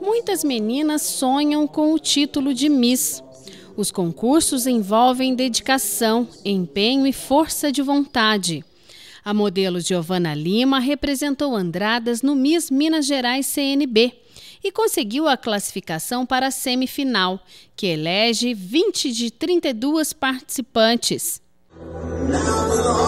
Muitas meninas sonham com o título de Miss. Os concursos envolvem dedicação, empenho e força de vontade. A modelo Giovana Lima representou Andradas no Miss Minas Gerais CNB e conseguiu a classificação para a semifinal, que elege 20 de 32 participantes. Não, não.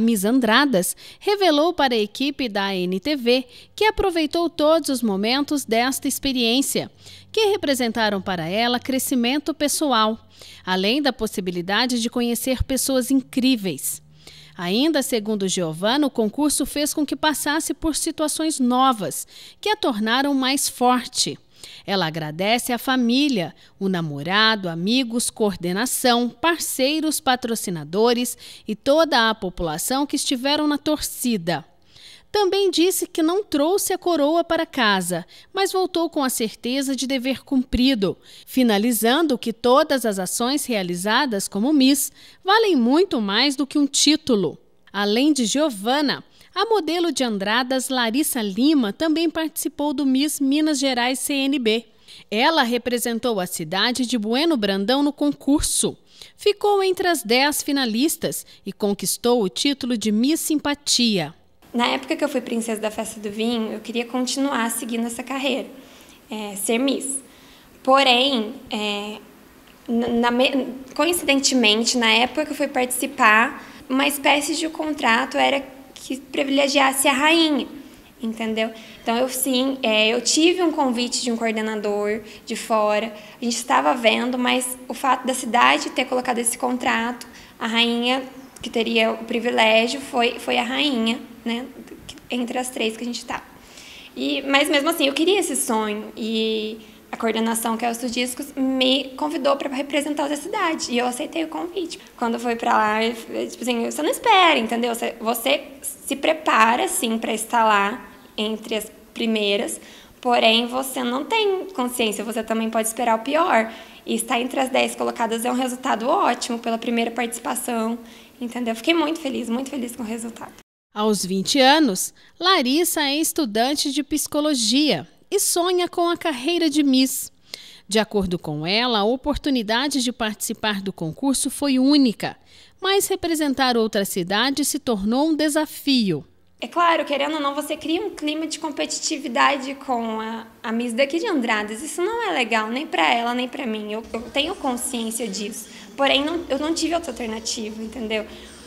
A Andradas revelou para a equipe da NTV que aproveitou todos os momentos desta experiência, que representaram para ela crescimento pessoal, além da possibilidade de conhecer pessoas incríveis. Ainda segundo Giovanna, o concurso fez com que passasse por situações novas, que a tornaram mais forte. Ela agradece a família, o namorado, amigos, coordenação, parceiros, patrocinadores e toda a população que estiveram na torcida. Também disse que não trouxe a coroa para casa, mas voltou com a certeza de dever cumprido, finalizando que todas as ações realizadas como Miss valem muito mais do que um título. Além de Giovana, a modelo de Andradas, Larissa Lima, também participou do Miss Minas Gerais CNB. Ela representou a cidade de Bueno Brandão no concurso. Ficou entre as dez finalistas e conquistou o título de Miss Simpatia. Na época que eu fui princesa da festa do vinho, eu queria continuar seguindo essa carreira, é, ser Miss. Porém, é, na, coincidentemente, na época que eu fui participar, uma espécie de contrato era que privilegiasse a rainha, entendeu? Então eu sim, é, eu tive um convite de um coordenador de fora, a gente estava vendo, mas o fato da cidade ter colocado esse contrato, a rainha que teria o privilégio foi, foi a rainha, né? Entre as três que a gente estava. Tá. E, mas mesmo assim, eu queria esse sonho e a coordenação que é os Discos me convidou para representar a cidade e eu aceitei o convite. Quando foi para lá, tipo assim, você não espera, entendeu? Você, você se prepara sim para estar lá entre as primeiras, porém você não tem consciência, você também pode esperar o pior. E estar entre as 10 colocadas é um resultado ótimo pela primeira participação, entendeu? Fiquei muito feliz, muito feliz com o resultado. Aos 20 anos, Larissa é estudante de psicologia e sonha com a carreira de Miss. De acordo com ela, a oportunidade de participar do concurso foi única, mas representar outra cidade se tornou um desafio. É claro, querendo ou não, você cria um clima de competitividade com a, a Miss daqui de Andradas. Isso não é legal, nem para ela, nem para mim. Eu, eu, tenho consciência disso. Porém, não, eu não tive outra alternativa, entendeu?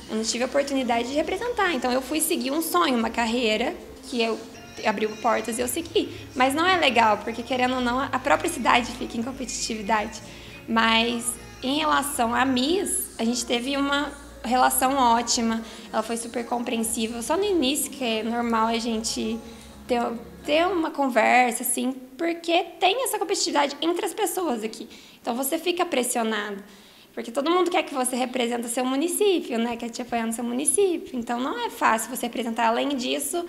Eu não tive a oportunidade de representar. Então, eu fui seguir um sonho, uma carreira que eu abriu portas e eu segui. Mas não é legal, porque querendo ou não, a própria cidade fica em competitividade. Mas em relação à Miss, a gente teve uma relação ótima, ela foi super compreensiva. Só no início que é normal a gente ter, ter uma conversa, assim, porque tem essa competitividade entre as pessoas aqui. Então você fica pressionado. Porque todo mundo quer que você represente seu município, né? Quer te apoiar no é seu município. Então não é fácil você representar. Além disso,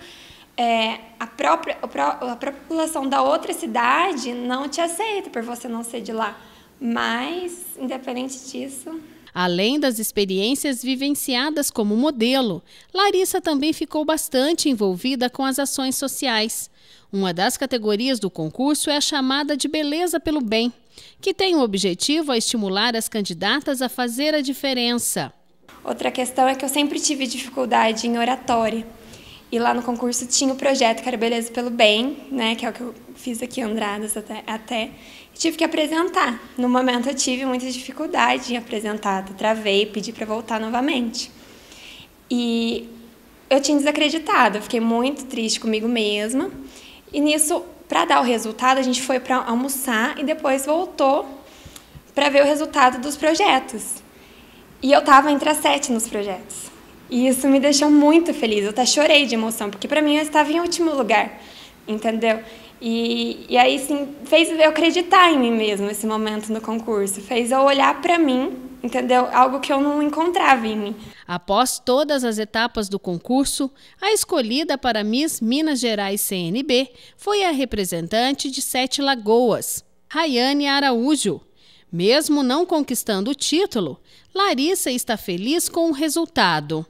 é, a, própria, a própria população da outra cidade não te aceita por você não ser de lá. Mas, independente disso, Além das experiências vivenciadas como modelo, Larissa também ficou bastante envolvida com as ações sociais. Uma das categorias do concurso é a chamada de Beleza pelo Bem, que tem o objetivo a estimular as candidatas a fazer a diferença. Outra questão é que eu sempre tive dificuldade em oratória. E lá no concurso tinha o projeto que era Beleza pelo Bem, né, que é o que eu fiz aqui em Andradas até, até. E tive que apresentar. No momento eu tive muita dificuldade em apresentar, travei, pedi para voltar novamente. E eu tinha desacreditado, eu fiquei muito triste comigo mesma. E nisso, para dar o resultado, a gente foi para almoçar e depois voltou para ver o resultado dos projetos. E eu estava entre as sete nos projetos. E isso me deixou muito feliz. Eu até chorei de emoção, porque para mim eu estava em último lugar, entendeu? E, e aí, sim, fez eu acreditar em mim mesmo esse momento no concurso, fez eu olhar para mim, entendeu? Algo que eu não encontrava em mim. Após todas as etapas do concurso, a escolhida para Miss Minas Gerais CNB foi a representante de Sete Lagoas, Rayane Araújo. Mesmo não conquistando o título, Larissa está feliz com o resultado.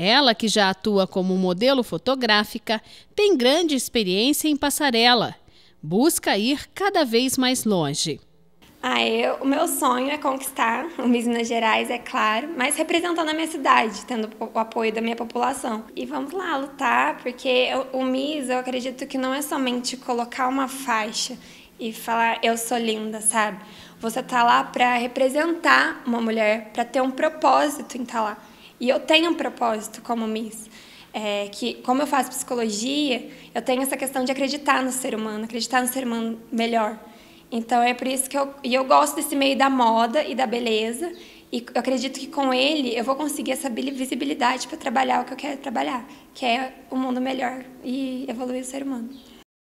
Ela, que já atua como modelo fotográfica, tem grande experiência em passarela. Busca ir cada vez mais longe. Ah, eu, é, o meu sonho é conquistar o Miss Minas Gerais, é claro, mas representando a minha cidade, tendo o apoio da minha população. E vamos lá lutar, porque o, o Miss, eu acredito que não é somente colocar uma faixa e falar eu sou linda, sabe? Você tá lá para representar uma mulher, para ter um propósito em estar tá lá. E eu tenho um propósito como Miss. É, que como eu faço psicologia, eu tenho essa questão de acreditar no ser humano, acreditar no ser humano melhor. Então é por isso que eu e eu gosto desse meio da moda e da beleza e eu acredito que com ele eu vou conseguir essa visibilidade para trabalhar o que eu quero trabalhar, que é o um mundo melhor e evoluir o ser humano.